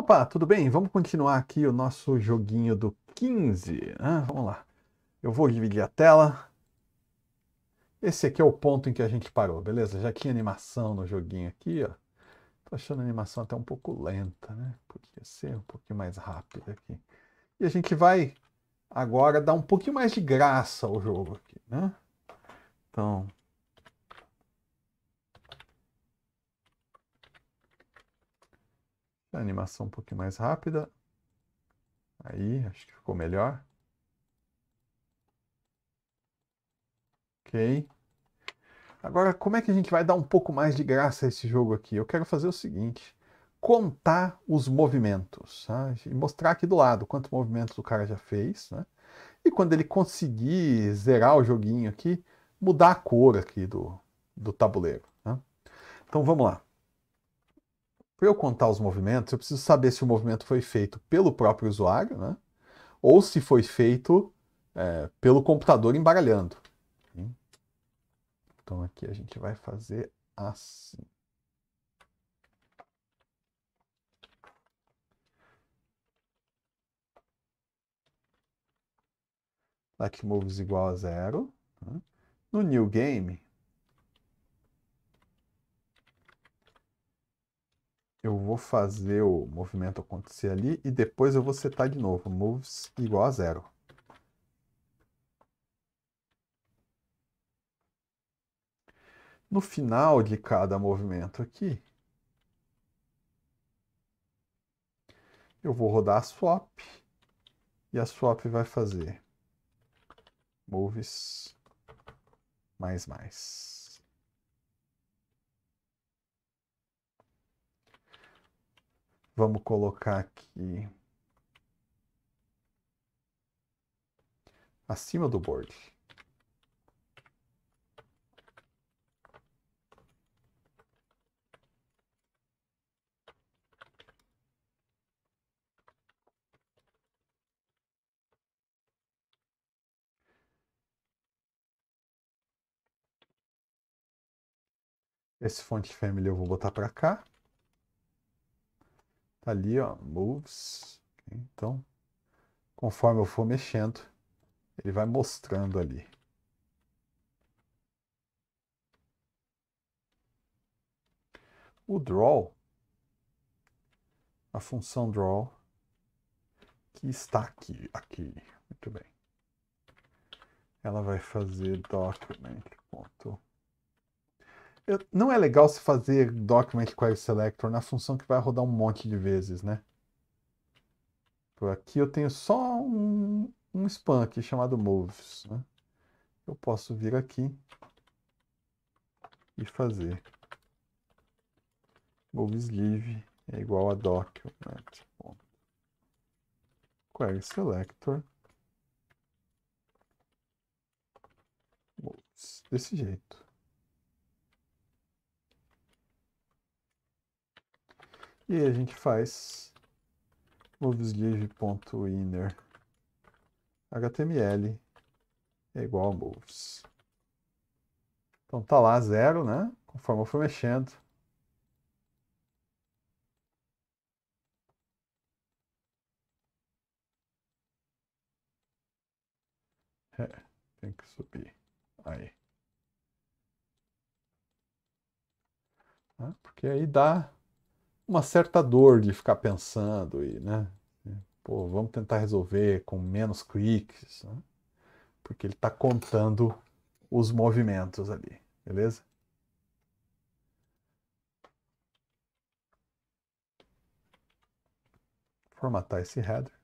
Opa, tudo bem? Vamos continuar aqui o nosso joguinho do 15. Né? vamos lá. Eu vou dividir a tela. Esse aqui é o ponto em que a gente parou, beleza? Já tinha animação no joguinho aqui, ó. Tô achando a animação até um pouco lenta, né? Podia ser um pouquinho mais rápida aqui. E a gente vai agora dar um pouquinho mais de graça ao jogo aqui, né? Então, A animação um pouquinho mais rápida. Aí, acho que ficou melhor. Ok. Agora, como é que a gente vai dar um pouco mais de graça a esse jogo aqui? Eu quero fazer o seguinte: contar os movimentos tá? e mostrar aqui do lado quantos movimentos o cara já fez, né? E quando ele conseguir zerar o joguinho aqui, mudar a cor aqui do, do tabuleiro. Né? Então vamos lá para eu contar os movimentos, eu preciso saber se o movimento foi feito pelo próprio usuário, né? Ou se foi feito é, pelo computador embaralhando. Então aqui a gente vai fazer assim. Like moves igual a zero. Né? No new game, eu vou fazer o movimento acontecer ali e depois eu vou setar de novo, moves igual a zero. No final de cada movimento aqui, eu vou rodar a swap e a swap vai fazer moves mais mais. Vamos colocar aqui. Acima do board. Esse font family eu vou botar para cá ali, ó, moves. Então, conforme eu for mexendo, ele vai mostrando ali. O draw, a função draw, que está aqui, aqui, muito bem. Ela vai fazer document.draw não é legal se fazer document query selector na função que vai rodar um monte de vezes, né? Por aqui eu tenho só um, um span aqui chamado moves. Né? Eu posso vir aqui e fazer moves live é igual a document. Query selector moves. Desse jeito. E a gente faz moveslive.inner HTML é igual a moves. Então tá lá zero, né? Conforme eu for mexendo. É, tem que subir. Aí. Ah, porque aí dá uma certa dor de ficar pensando e, né? Pô, vamos tentar resolver com menos cliques, né? porque ele está contando os movimentos ali, beleza? Formatar esse header.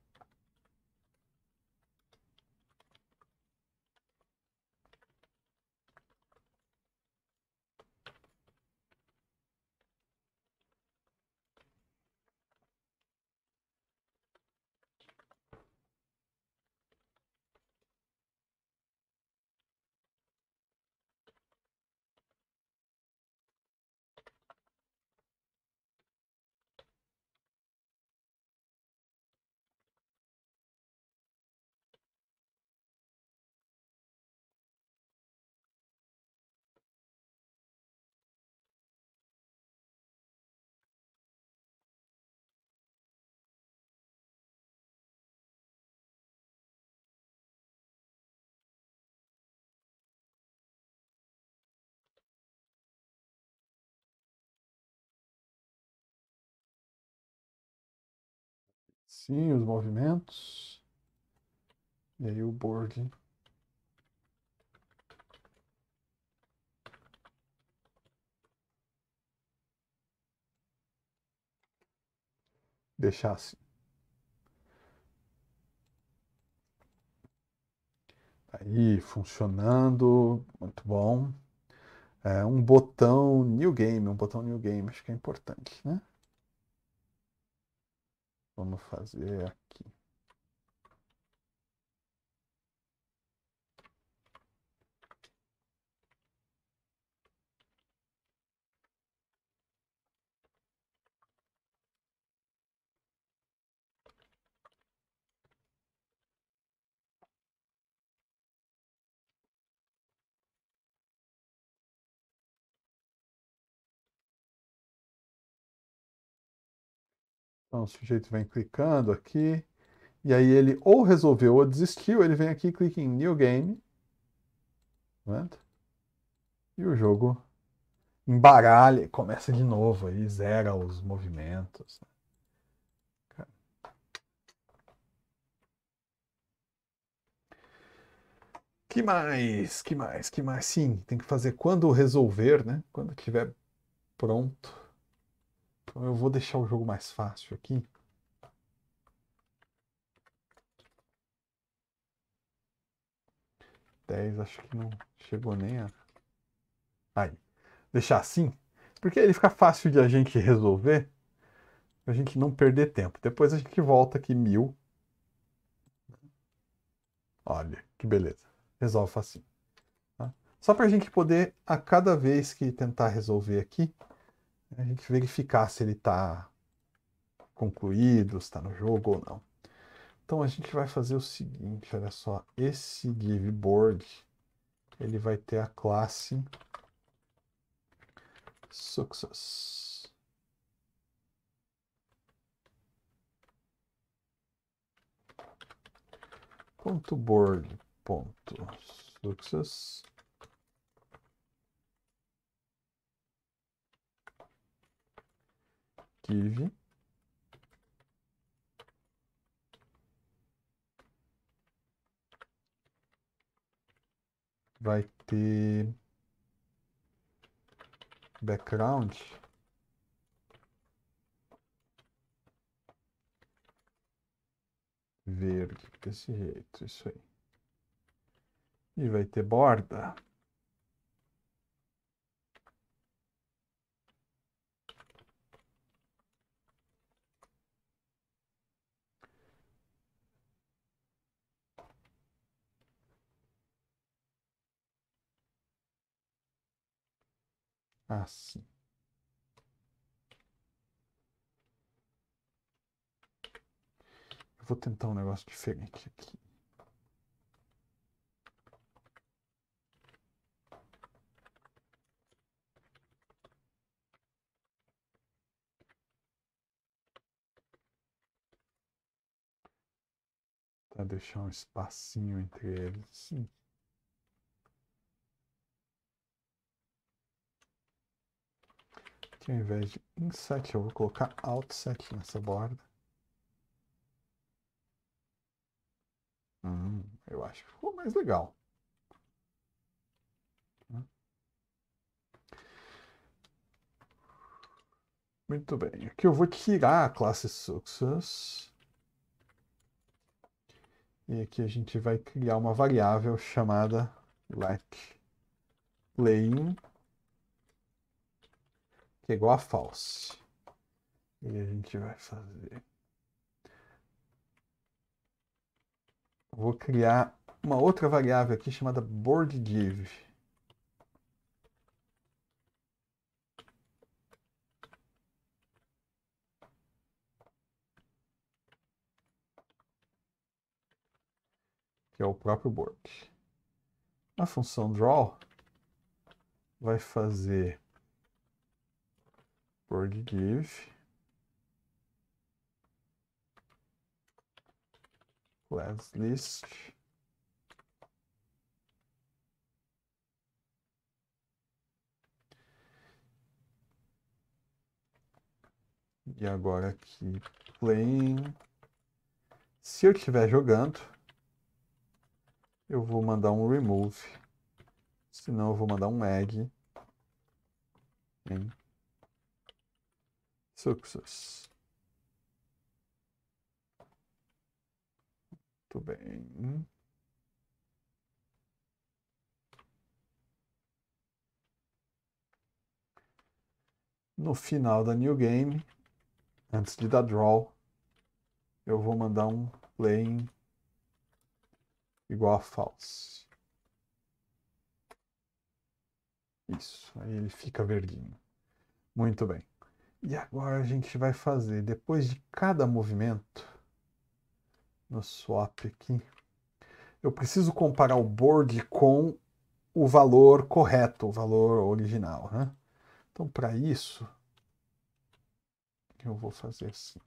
Sim, os movimentos. E aí o board. Deixar assim. Tá aí, funcionando, muito bom. É, um botão New Game, um botão New Game, acho que é importante, né? Vamos fazer aqui. Então o sujeito vem clicando aqui, e aí ele ou resolveu ou desistiu, ele vem aqui, clica em New Game, vendo? Né? e o jogo embaralha, começa de novo, aí zera os movimentos. Né? Que mais? Que mais? Que mais? Sim, tem que fazer quando resolver, né? Quando tiver pronto. Então eu vou deixar o jogo mais fácil aqui. Dez, acho que não chegou nem a... Aí, deixar assim, porque ele fica fácil de a gente resolver, a gente não perder tempo. Depois a gente volta aqui mil. Olha, que beleza. Resolve assim. Tá? Só para a gente poder, a cada vez que tentar resolver aqui, a gente verificar se ele está concluído, está no jogo ou não. Então a gente vai fazer o seguinte, olha só, esse give board ele vai ter a classe success. Ponto board ponto success tive vai ter background verde desse jeito, isso aí. E vai ter borda. assim. vou tentar um negócio diferente aqui. Tá, deixar um espacinho entre eles. Sim. Aqui ao invés de inset, eu vou colocar outset nessa borda. Hum, eu acho que ficou mais legal. Muito bem. Aqui eu vou tirar a classe Success. E aqui a gente vai criar uma variável chamada like playing que é igual a false. E a gente vai fazer. Vou criar uma outra variável aqui chamada div Que é o próprio board. A função draw vai fazer org give class list e agora aqui playing se eu estiver jogando eu vou mandar um remove senão eu vou mandar um egg em success. Muito bem. No final da new game, antes de dar draw, eu vou mandar um play igual a false. Isso, aí ele fica verdinho. Muito bem. E agora a gente vai fazer, depois de cada movimento, no swap aqui, eu preciso comparar o board com o valor correto, o valor original. Né? Então, para isso, eu vou fazer assim.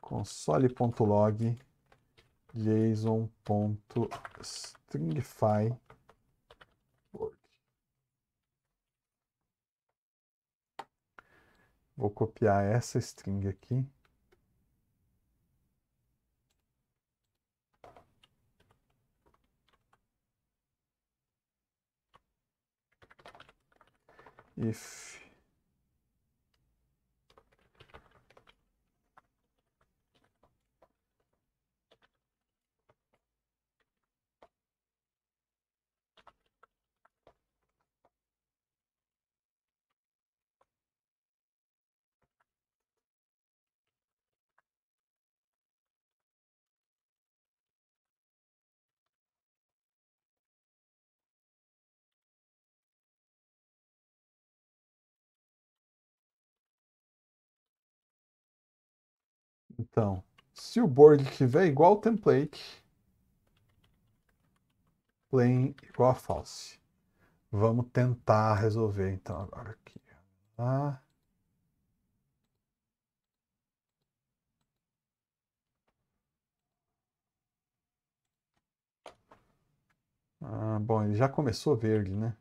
console.log json.stringify Vou copiar essa string aqui. If Então, se o board tiver igual template, plain igual a false. Vamos tentar resolver então agora aqui. Ah, bom, ele já começou verde, né?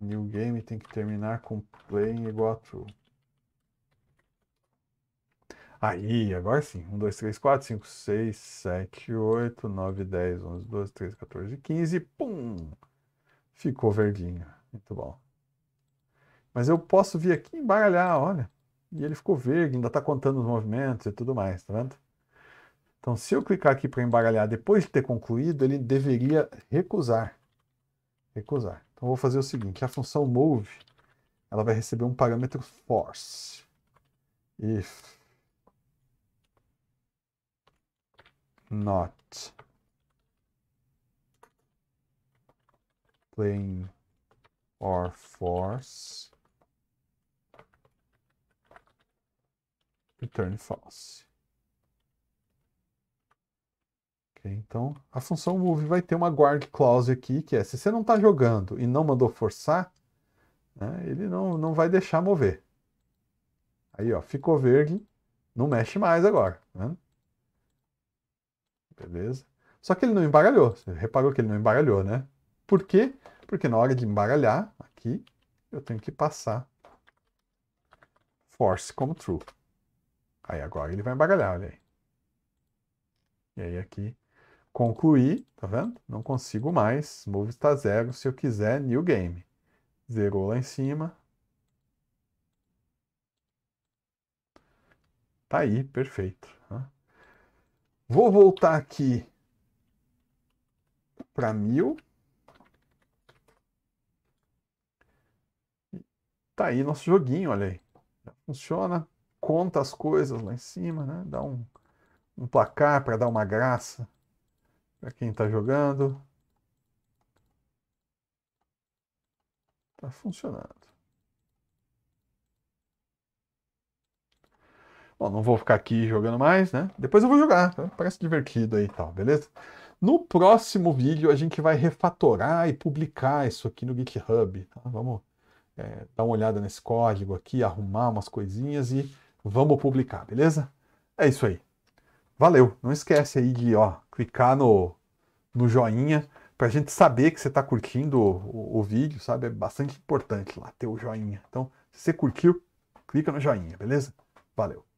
New game tem que terminar com play igual a true. Aí, agora sim. 1, 2, 3, 4, 5, 6, 7, 8, 9, 10, 11, 12, 13, 14, 15. Pum! Ficou verdinho. Muito bom. Mas eu posso vir aqui embaralhar, olha. E ele ficou verde, ainda está contando os movimentos e tudo mais, tá vendo? Então, se eu clicar aqui para embaralhar depois de ter concluído, ele deveria recusar. Recusar. Então, eu vou fazer o seguinte, a função move, ela vai receber um parâmetro force. If not playing or force return false. Okay, então, a função move vai ter uma guard clause aqui, que é se você não está jogando e não mandou forçar, né, ele não, não vai deixar mover. Aí, ó, ficou verde, não mexe mais agora. Né? Beleza? Só que ele não embaralhou. Você reparou que ele não embaralhou, né? Por quê? Porque na hora de embaralhar, aqui, eu tenho que passar force como true. Aí agora ele vai embaralhar, olha aí. E aí aqui, concluir, tá vendo? Não consigo mais, move está zero, se eu quiser, new game. Zerou lá em cima. Tá aí, perfeito. Tá? Vou voltar aqui para mil. Tá aí nosso joguinho, olha aí. funciona, conta as coisas lá em cima, né? Dá um, um placar para dar uma graça para quem está jogando. Tá funcionando. Bom, não vou ficar aqui jogando mais, né? Depois eu vou jogar, tá? parece divertido aí e tal, beleza? No próximo vídeo a gente vai refatorar e publicar isso aqui no GitHub. Tá? Vamos é, dar uma olhada nesse código aqui, arrumar umas coisinhas e vamos publicar, beleza? É isso aí. Valeu! Não esquece aí de ó, clicar no, no joinha para a gente saber que você está curtindo o, o, vídeo, sabe? É bastante importante lá ter o joinha. Então, se você curtiu, clica no joinha, beleza? Valeu!